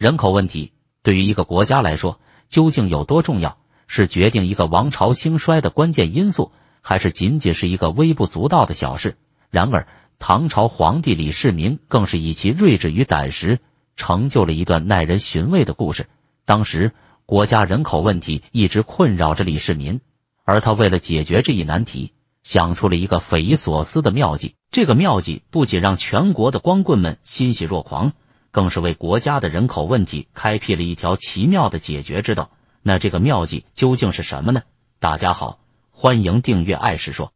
人口问题对于一个国家来说究竟有多重要？是决定一个王朝兴衰的关键因素，还是仅仅是一个微不足道的小事？然而，唐朝皇帝李世民更是以其睿智与胆识，成就了一段耐人寻味的故事。当时，国家人口问题一直困扰着李世民，而他为了解决这一难题，想出了一个匪夷所思的妙计。这个妙计不仅让全国的光棍们欣喜若狂。更是为国家的人口问题开辟了一条奇妙的解决之道。那这个妙计究竟是什么呢？大家好，欢迎订阅《爱史说》。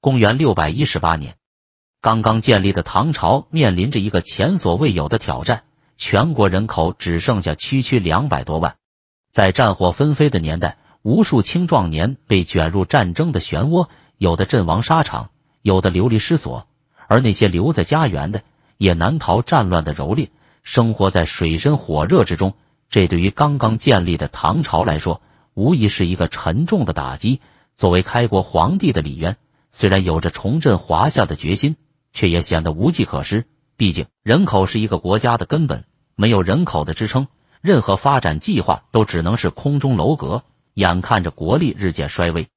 公元六百一十八年，刚刚建立的唐朝面临着一个前所未有的挑战：全国人口只剩下区区两百多万。在战火纷飞的年代，无数青壮年被卷入战争的漩涡，有的阵亡沙场，有的流离失所，而那些留在家园的，也难逃战乱的蹂躏。生活在水深火热之中，这对于刚刚建立的唐朝来说，无疑是一个沉重的打击。作为开国皇帝的李渊，虽然有着重振华夏的决心，却也显得无计可施。毕竟，人口是一个国家的根本，没有人口的支撑，任何发展计划都只能是空中楼阁。眼看着国力日渐衰微，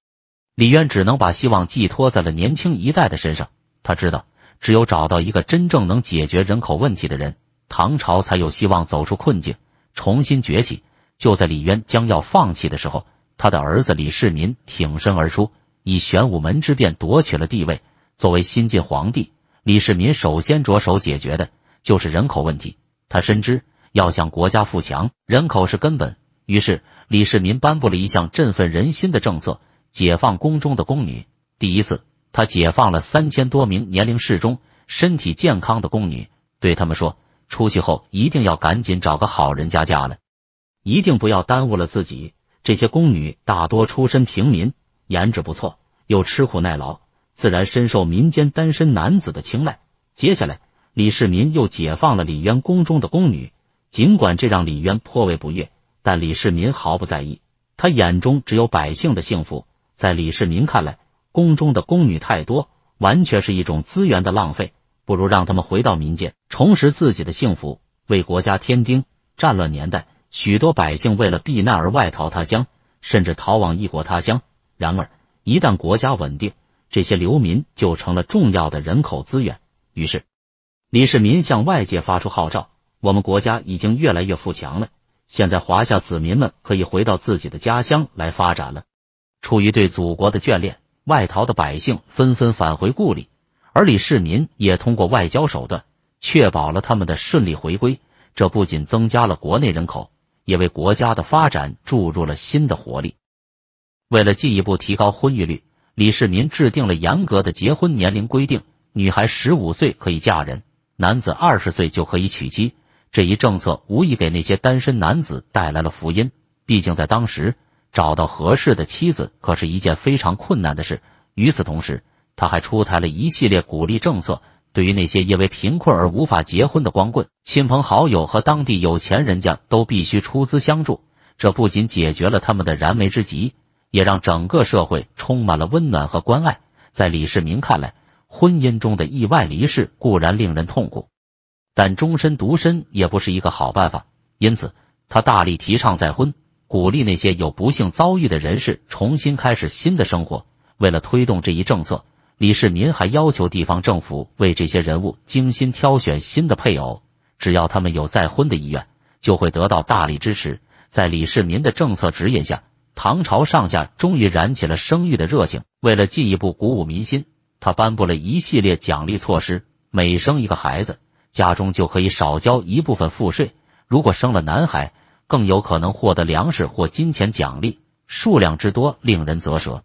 李渊只能把希望寄托在了年轻一代的身上。他知道，只有找到一个真正能解决人口问题的人。唐朝才有希望走出困境，重新崛起。就在李渊将要放弃的时候，他的儿子李世民挺身而出，以玄武门之变夺取了地位。作为新晋皇帝，李世民首先着手解决的就是人口问题。他深知要向国家富强，人口是根本。于是，李世民颁布了一项振奋人心的政策：解放宫中的宫女。第一次，他解放了三千多名年龄适中、身体健康的宫女，对他们说。出去后一定要赶紧找个好人家嫁了，一定不要耽误了自己。这些宫女大多出身平民，颜值不错，又吃苦耐劳，自然深受民间单身男子的青睐。接下来，李世民又解放了李渊宫中的宫女，尽管这让李渊颇为不悦，但李世民毫不在意，他眼中只有百姓的幸福。在李世民看来，宫中的宫女太多，完全是一种资源的浪费。不如让他们回到民间，重拾自己的幸福，为国家添丁。战乱年代，许多百姓为了避难而外逃他乡，甚至逃往异国他乡。然而，一旦国家稳定，这些流民就成了重要的人口资源。于是，李世民向外界发出号召：我们国家已经越来越富强了，现在华夏子民们可以回到自己的家乡来发展了。出于对祖国的眷恋，外逃的百姓纷纷返回故里。而李世民也通过外交手段确保了他们的顺利回归，这不仅增加了国内人口，也为国家的发展注入了新的活力。为了进一步提高婚育率，李世民制定了严格的结婚年龄规定：女孩十五岁可以嫁人，男子二十岁就可以娶妻。这一政策无疑给那些单身男子带来了福音，毕竟在当时，找到合适的妻子可是一件非常困难的事。与此同时，他还出台了一系列鼓励政策，对于那些因为贫困而无法结婚的光棍，亲朋好友和当地有钱人家都必须出资相助。这不仅解决了他们的燃眉之急，也让整个社会充满了温暖和关爱。在李世民看来，婚姻中的意外离世固然令人痛苦，但终身独身也不是一个好办法。因此，他大力提倡再婚，鼓励那些有不幸遭遇的人士重新开始新的生活。为了推动这一政策，李世民还要求地方政府为这些人物精心挑选新的配偶，只要他们有再婚的意愿，就会得到大力支持。在李世民的政策指引下，唐朝上下终于燃起了生育的热情。为了进一步鼓舞民心，他颁布了一系列奖励措施：每生一个孩子，家中就可以少交一部分赋税；如果生了男孩，更有可能获得粮食或金钱奖励，数量之多令人啧舌。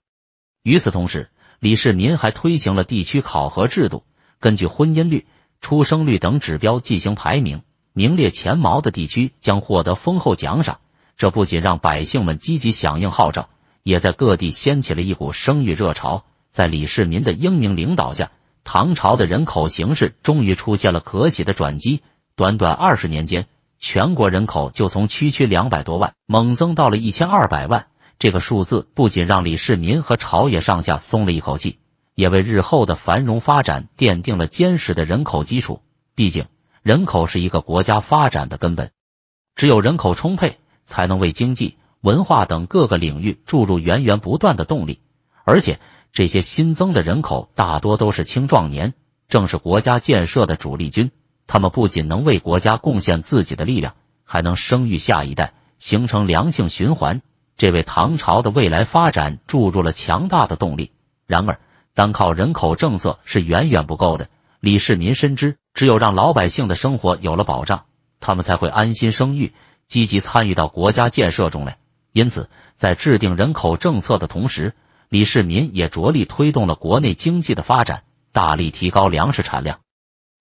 与此同时，李世民还推行了地区考核制度，根据婚姻率、出生率等指标进行排名，名列前茅的地区将获得丰厚奖赏。这不仅让百姓们积极响应号召，也在各地掀起了一股生育热潮。在李世民的英明领导下，唐朝的人口形势终于出现了可喜的转机。短短二十年间，全国人口就从区区两百多万猛增到了一千二百万。这个数字不仅让李世民和朝野上下松了一口气，也为日后的繁荣发展奠定了坚实的人口基础。毕竟，人口是一个国家发展的根本，只有人口充沛，才能为经济、文化等各个领域注入源源不断的动力。而且，这些新增的人口大多都是青壮年，正是国家建设的主力军。他们不仅能为国家贡献自己的力量，还能生育下一代，形成良性循环。这为唐朝的未来发展注入了强大的动力。然而，单靠人口政策是远远不够的。李世民深知，只有让老百姓的生活有了保障，他们才会安心生育，积极参与到国家建设中来。因此，在制定人口政策的同时，李世民也着力推动了国内经济的发展，大力提高粮食产量，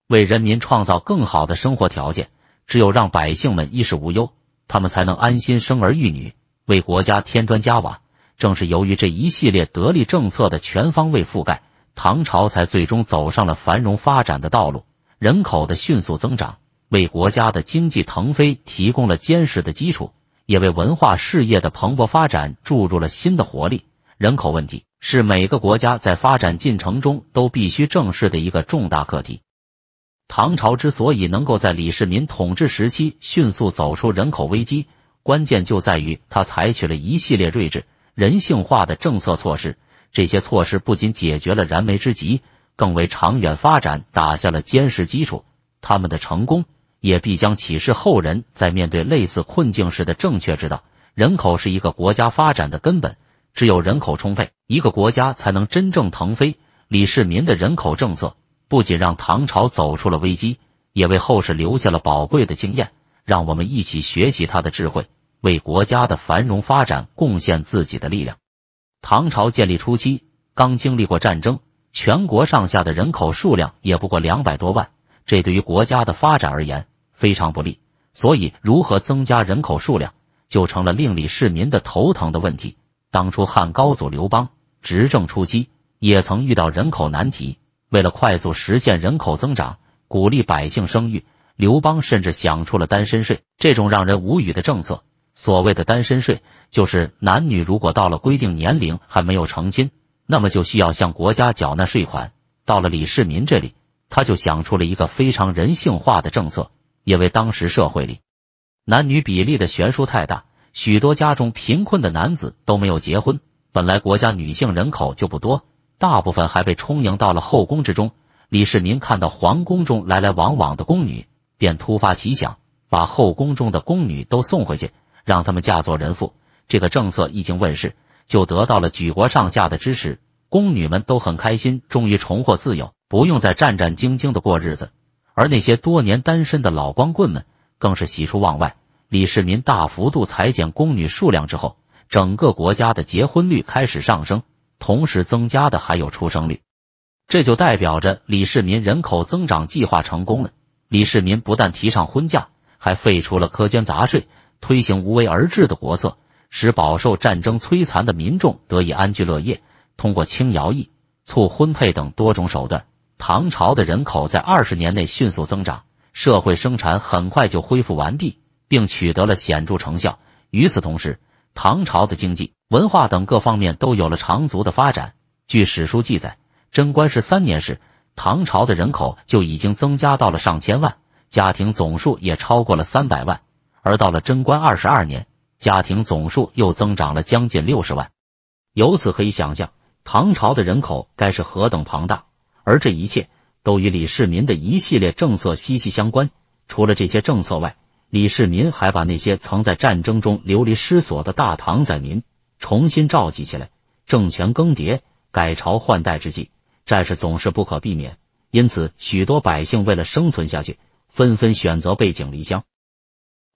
为人民创造更好的生活条件。只有让百姓们衣食无忧，他们才能安心生儿育女。为国家添砖加瓦，正是由于这一系列得力政策的全方位覆盖，唐朝才最终走上了繁荣发展的道路。人口的迅速增长，为国家的经济腾飞提供了坚实的基础，也为文化事业的蓬勃发展注入了新的活力。人口问题是每个国家在发展进程中都必须正视的一个重大课题。唐朝之所以能够在李世民统治时期迅速走出人口危机，关键就在于他采取了一系列睿智、人性化的政策措施，这些措施不仅解决了燃眉之急，更为长远发展打下了坚实基础。他们的成功也必将启示后人在面对类似困境时的正确之道。人口是一个国家发展的根本，只有人口充沛，一个国家才能真正腾飞。李世民的人口政策不仅让唐朝走出了危机，也为后世留下了宝贵的经验。让我们一起学习他的智慧，为国家的繁荣发展贡献自己的力量。唐朝建立初期，刚经历过战争，全国上下的人口数量也不过两百多万，这对于国家的发展而言非常不利。所以，如何增加人口数量，就成了令李世民的头疼的问题。当初汉高祖刘邦执政初期，也曾遇到人口难题，为了快速实现人口增长，鼓励百姓生育。刘邦甚至想出了“单身税”这种让人无语的政策。所谓的“单身税”，就是男女如果到了规定年龄还没有成亲，那么就需要向国家缴纳税款。到了李世民这里，他就想出了一个非常人性化的政策，因为当时社会里男女比例的悬殊太大，许多家中贫困的男子都没有结婚。本来国家女性人口就不多，大部分还被充盈到了后宫之中。李世民看到皇宫中来来往往的宫女，便突发奇想，把后宫中的宫女都送回去，让他们嫁作人妇。这个政策一经问世，就得到了举国上下的支持。宫女们都很开心，终于重获自由，不用再战战兢兢的过日子。而那些多年单身的老光棍们更是喜出望外。李世民大幅度裁减宫女数量之后，整个国家的结婚率开始上升，同时增加的还有出生率。这就代表着李世民人口增长计划成功了。李世民不但提倡婚嫁，还废除了苛捐杂税，推行无为而治的国策，使饱受战争摧残的民众得以安居乐业。通过轻徭役、促婚配等多种手段，唐朝的人口在二十年内迅速增长，社会生产很快就恢复完毕，并取得了显著成效。与此同时，唐朝的经济、文化等各方面都有了长足的发展。据史书记载，贞观十三年时。唐朝的人口就已经增加到了上千万，家庭总数也超过了三百万。而到了贞观二十二年，家庭总数又增长了将近六十万。由此可以想象，唐朝的人口该是何等庞大。而这一切都与李世民的一系列政策息息相关。除了这些政策外，李世民还把那些曾在战争中流离失所的大唐宰民重新召集起来。政权更迭、改朝换代之际。战事总是不可避免，因此许多百姓为了生存下去，纷纷选择背井离乡，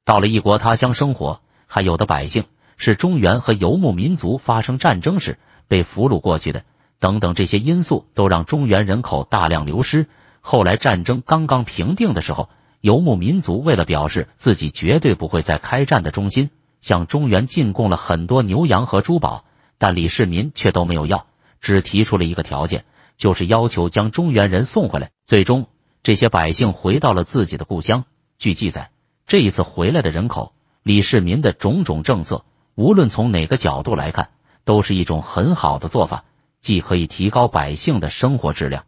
到了异国他乡生活。还有的百姓是中原和游牧民族发生战争时被俘虏过去的。等等，这些因素都让中原人口大量流失。后来战争刚刚平定的时候，游牧民族为了表示自己绝对不会再开战的忠心，向中原进贡了很多牛羊和珠宝，但李世民却都没有要，只提出了一个条件。就是要求将中原人送回来，最终这些百姓回到了自己的故乡。据记载，这一次回来的人口，李世民的种种政策，无论从哪个角度来看，都是一种很好的做法，既可以提高百姓的生活质量，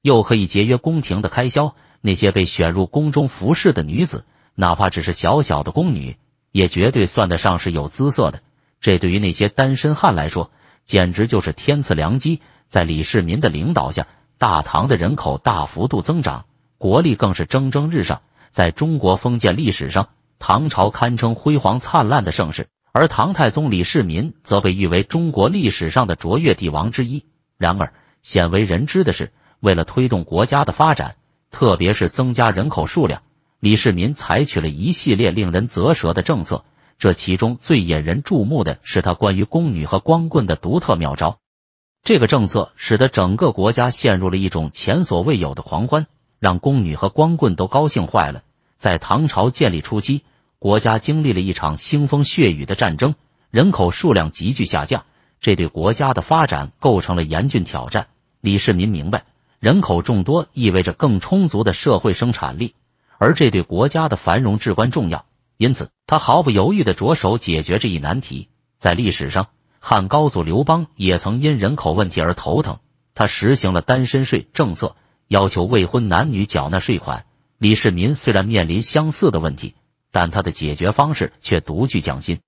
又可以节约宫廷的开销。那些被选入宫中服侍的女子，哪怕只是小小的宫女，也绝对算得上是有姿色的。这对于那些单身汉来说，简直就是天赐良机。在李世民的领导下，大唐的人口大幅度增长，国力更是蒸蒸日上。在中国封建历史上，唐朝堪称辉煌灿烂的盛世，而唐太宗李世民则被誉为中国历史上的卓越帝王之一。然而，鲜为人知的是，为了推动国家的发展，特别是增加人口数量，李世民采取了一系列令人啧舌的政策。这其中最引人注目的是他关于宫女和光棍的独特妙招。这个政策使得整个国家陷入了一种前所未有的狂欢，让宫女和光棍都高兴坏了。在唐朝建立初期，国家经历了一场腥风血雨的战争，人口数量急剧下降，这对国家的发展构成了严峻挑战。李世民明白，人口众多意味着更充足的社会生产力，而这对国家的繁荣至关重要。因此，他毫不犹豫地着手解决这一难题。在历史上。汉高祖刘邦也曾因人口问题而头疼，他实行了单身税政策，要求未婚男女缴纳税款。李世民虽然面临相似的问题，但他的解决方式却独具匠心。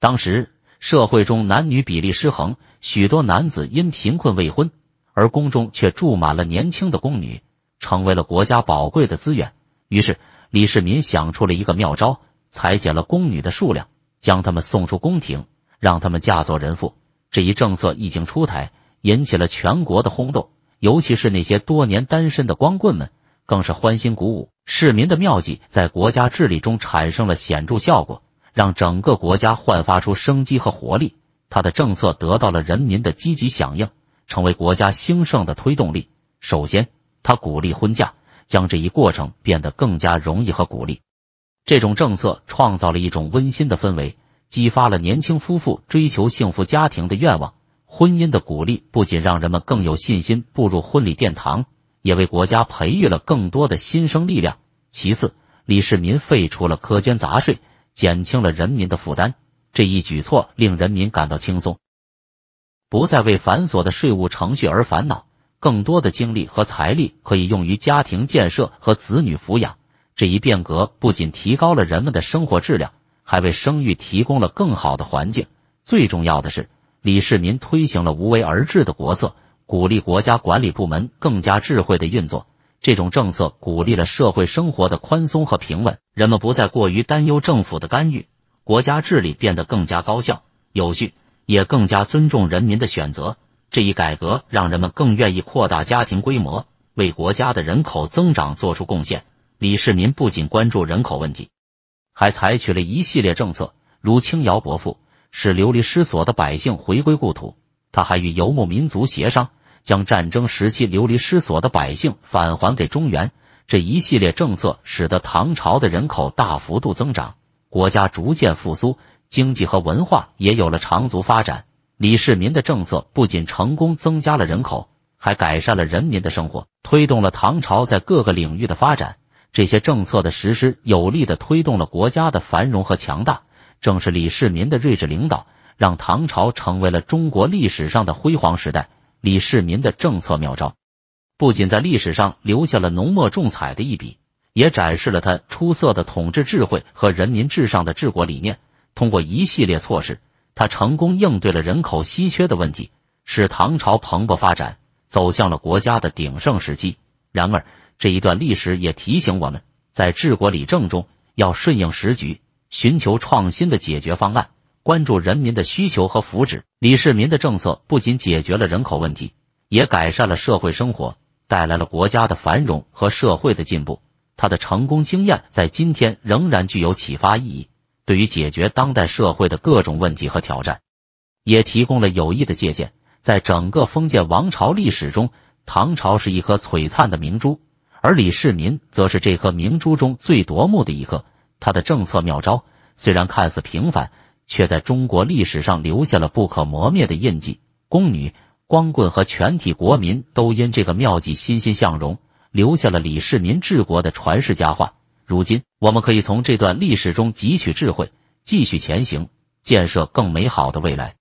当时社会中男女比例失衡，许多男子因贫困未婚，而宫中却住满了年轻的宫女，成为了国家宝贵的资源。于是李世民想出了一个妙招，裁减了宫女的数量，将她们送出宫廷。让他们嫁作人妇，这一政策一经出台，引起了全国的轰动，尤其是那些多年单身的光棍们，更是欢欣鼓舞。市民的妙计在国家治理中产生了显著效果，让整个国家焕发出生机和活力。他的政策得到了人民的积极响应，成为国家兴盛的推动力。首先，他鼓励婚嫁，将这一过程变得更加容易和鼓励。这种政策创造了一种温馨的氛围。激发了年轻夫妇追求幸福家庭的愿望，婚姻的鼓励不仅让人们更有信心步入婚礼殿堂，也为国家培育了更多的新生力量。其次，李世民废除了苛捐杂税，减轻了人民的负担，这一举措令人民感到轻松，不再为繁琐的税务程序而烦恼，更多的精力和财力可以用于家庭建设和子女抚养。这一变革不仅提高了人们的生活质量。还为生育提供了更好的环境。最重要的是，李世民推行了无为而治的国策，鼓励国家管理部门更加智慧的运作。这种政策鼓励了社会生活的宽松和平稳，人们不再过于担忧政府的干预，国家治理变得更加高效、有序，也更加尊重人民的选择。这一改革让人们更愿意扩大家庭规模，为国家的人口增长做出贡献。李世民不仅关注人口问题。还采取了一系列政策，如轻徭薄赋，使流离失所的百姓回归故土。他还与游牧民族协商，将战争时期流离失所的百姓返还给中原。这一系列政策使得唐朝的人口大幅度增长，国家逐渐复苏，经济和文化也有了长足发展。李世民的政策不仅成功增加了人口，还改善了人民的生活，推动了唐朝在各个领域的发展。这些政策的实施，有力的推动了国家的繁荣和强大。正是李世民的睿智领导，让唐朝成为了中国历史上的辉煌时代。李世民的政策妙招，不仅在历史上留下了浓墨重彩的一笔，也展示了他出色的统治智慧和人民至上的治国理念。通过一系列措施，他成功应对了人口稀缺的问题，使唐朝蓬勃发展，走向了国家的鼎盛时期。然而，这一段历史也提醒我们，在治国理政中要顺应时局，寻求创新的解决方案，关注人民的需求和福祉。李世民的政策不仅解决了人口问题，也改善了社会生活，带来了国家的繁荣和社会的进步。他的成功经验在今天仍然具有启发意义，对于解决当代社会的各种问题和挑战，也提供了有益的借鉴。在整个封建王朝历史中，唐朝是一颗璀璨的明珠。而李世民则是这颗明珠中最夺目的一颗。他的政策妙招虽然看似平凡，却在中国历史上留下了不可磨灭的印记。宫女、光棍和全体国民都因这个妙计欣欣向荣，留下了李世民治国的传世佳话。如今，我们可以从这段历史中汲取智慧，继续前行，建设更美好的未来。